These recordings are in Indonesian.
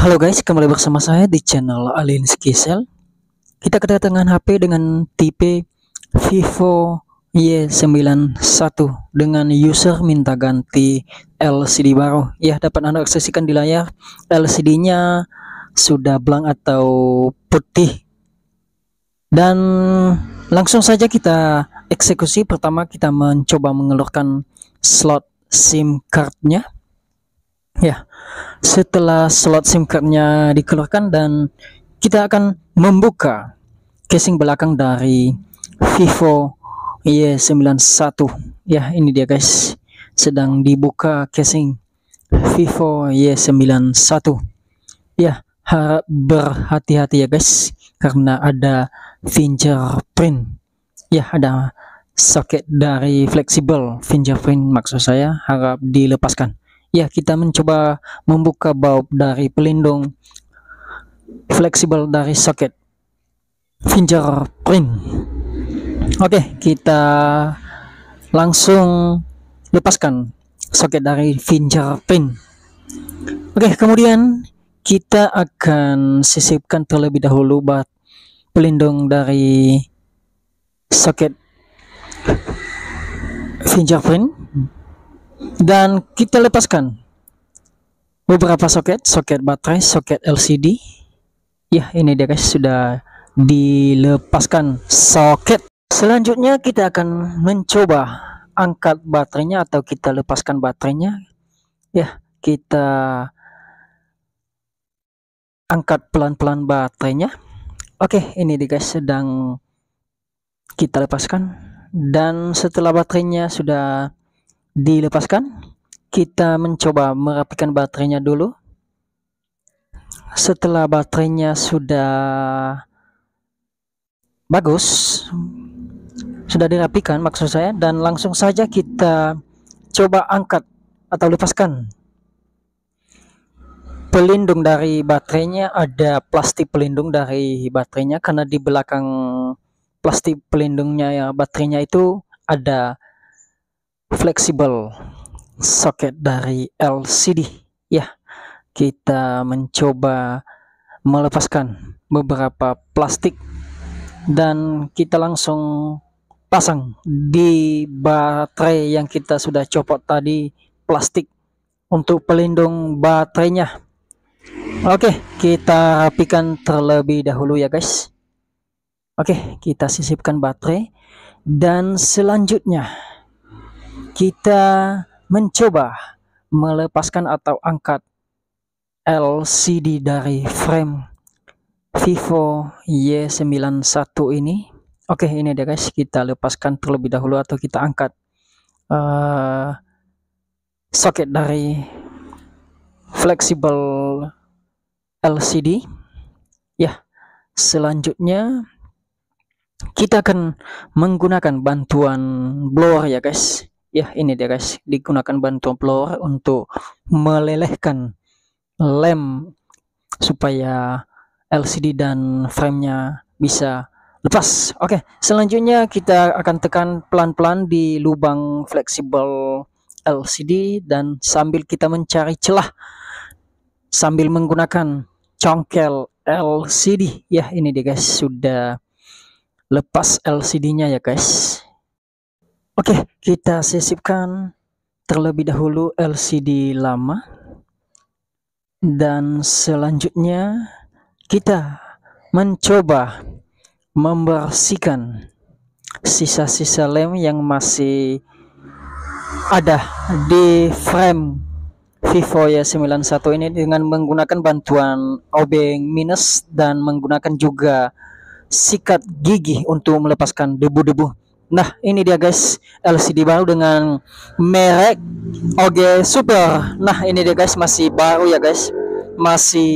Halo guys, kembali bersama saya di channel Alin Skisel. Kita kedatangan HP dengan tipe Vivo Y91 dengan user minta ganti LCD baru. Ya, dapat Anda aksesikan di layar. LCD-nya sudah blank atau putih. Dan langsung saja kita eksekusi. Pertama kita mencoba mengelurkan slot SIM card nya Ya, setelah slot SIM cardnya dikeluarkan dan kita akan membuka casing belakang dari Vivo Y91. Ya, ini dia guys. Sedang dibuka casing Vivo Y91. Ya, harap berhati-hati ya guys karena ada fingerprint. Ya, ada soket dari fleksibel fingerprint maksud saya harap dilepaskan ya kita mencoba membuka baut dari pelindung fleksibel dari soket fingerprint oke kita langsung lepaskan soket dari fingerprint oke kemudian kita akan sisipkan terlebih dahulu bat pelindung dari soket fingerprint dan kita lepaskan beberapa soket soket baterai soket LCD ya ini dia guys sudah dilepaskan soket selanjutnya kita akan mencoba angkat baterainya atau kita lepaskan baterainya ya kita angkat pelan-pelan baterainya oke ini dia guys sedang kita lepaskan dan setelah baterainya sudah dilepaskan kita mencoba merapikan baterainya dulu setelah baterainya sudah bagus sudah dirapikan maksud saya dan langsung saja kita coba angkat atau lepaskan pelindung dari baterainya ada plastik pelindung dari baterainya karena di belakang plastik pelindungnya ya baterainya itu ada fleksibel soket dari LCD ya kita mencoba melepaskan beberapa plastik dan kita langsung pasang di baterai yang kita sudah copot tadi plastik untuk pelindung baterainya oke kita rapikan terlebih dahulu ya guys oke kita sisipkan baterai dan selanjutnya kita mencoba melepaskan atau angkat LCD dari frame Vivo Y91 ini Oke ini dia guys kita lepaskan terlebih dahulu atau kita angkat uh, soket dari fleksibel LCD ya selanjutnya kita akan menggunakan bantuan blower ya guys ya ini dia guys digunakan bantuan tomplower untuk melelehkan lem supaya LCD dan framenya bisa lepas oke selanjutnya kita akan tekan pelan-pelan di lubang fleksibel LCD dan sambil kita mencari celah sambil menggunakan congkel LCD ya ini dia guys sudah lepas LCD nya ya guys Oke, okay, kita sisipkan terlebih dahulu LCD lama dan selanjutnya kita mencoba membersihkan sisa-sisa lem yang masih ada di frame Vivo Y91 ini dengan menggunakan bantuan obeng minus dan menggunakan juga sikat gigi untuk melepaskan debu-debu Nah, ini dia guys, LCD baru dengan merek OG Super. Nah, ini dia guys, masih baru ya guys. Masih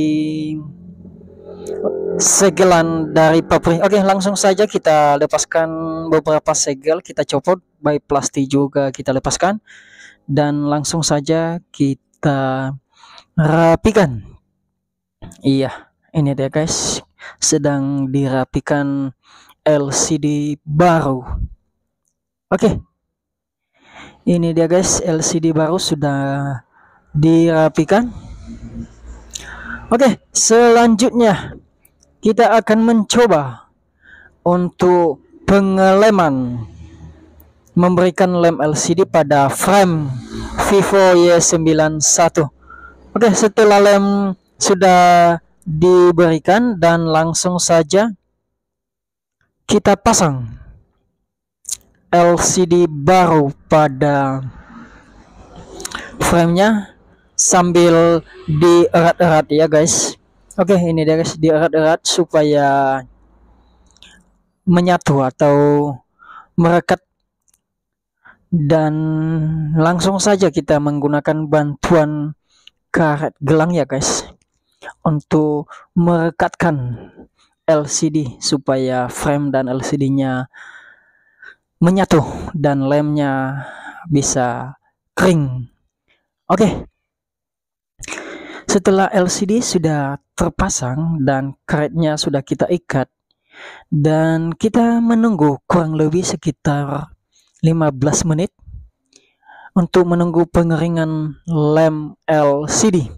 segelan dari pabrik. Oke, langsung saja kita lepaskan beberapa segel, kita copot baik plastik juga kita lepaskan dan langsung saja kita rapikan. Iya, ini dia guys, sedang dirapikan LCD baru. Oke. Okay. Ini dia guys, LCD baru sudah dirapikan. Oke, okay, selanjutnya kita akan mencoba untuk pengeleman memberikan lem LCD pada frame Vivo Y91. Oke, okay, setelah lem sudah diberikan dan langsung saja kita pasang. LCD baru pada framenya sambil di erat erat ya guys oke ini dia guys dierat-erat supaya menyatu atau merekat dan langsung saja kita menggunakan bantuan karet gelang ya guys untuk merekatkan LCD supaya frame dan LCD-nya menyatu dan lemnya bisa kering. Oke. Setelah LCD sudah terpasang dan karetnya sudah kita ikat dan kita menunggu kurang lebih sekitar 15 menit untuk menunggu pengeringan lem LCD.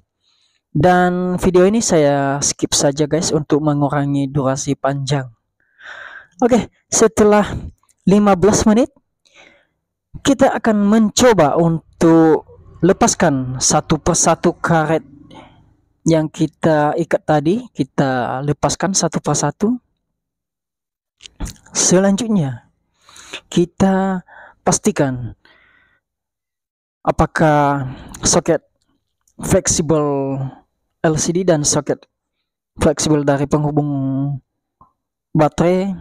Dan video ini saya skip saja guys untuk mengurangi durasi panjang. Oke, setelah 15 menit kita akan mencoba untuk lepaskan satu persatu karet yang kita ikat tadi kita lepaskan satu persatu selanjutnya kita pastikan apakah soket fleksibel LCD dan soket fleksibel dari penghubung baterai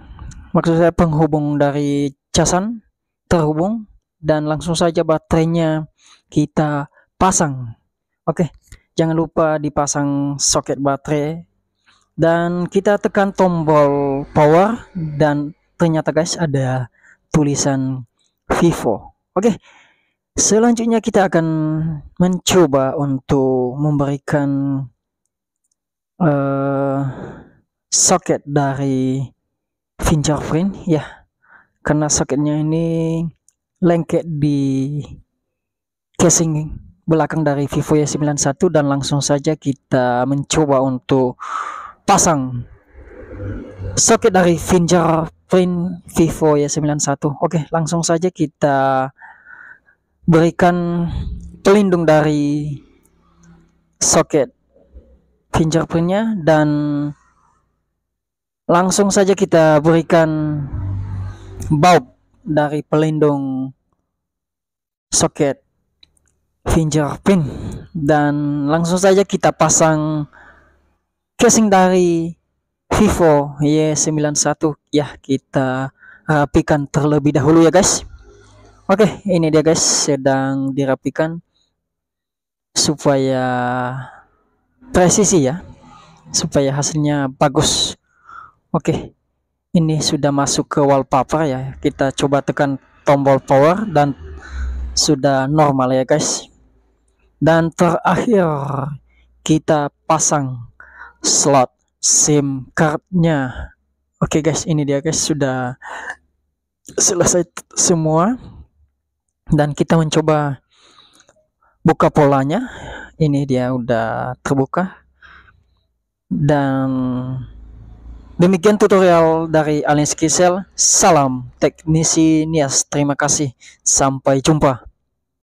maksud saya penghubung dari casan terhubung dan langsung saja baterainya kita pasang oke jangan lupa dipasang soket baterai dan kita tekan tombol power dan ternyata guys ada tulisan Vivo oke selanjutnya kita akan mencoba untuk memberikan uh, soket dari fingerprint ya karena soketnya ini lengket di casing belakang dari Vivo Y91 dan langsung saja kita mencoba untuk pasang soket dari fingerprint Vivo Y91 oke langsung saja kita berikan pelindung dari soket fingerprintnya dan Langsung saja kita berikan baut dari pelindung soket fingerprint dan langsung saja kita pasang casing dari Vivo Y91 ya kita rapikan terlebih dahulu ya guys oke ini dia guys sedang dirapikan supaya presisi ya supaya hasilnya bagus Oke, ini sudah masuk ke wallpaper ya. Kita coba tekan tombol power dan sudah normal ya guys. Dan terakhir kita pasang slot SIM cardnya. Oke guys, ini dia guys sudah selesai semua dan kita mencoba buka polanya. Ini dia udah terbuka dan Demikian tutorial dari Alinsky Cell. Salam teknisi Nias. Terima kasih. Sampai jumpa.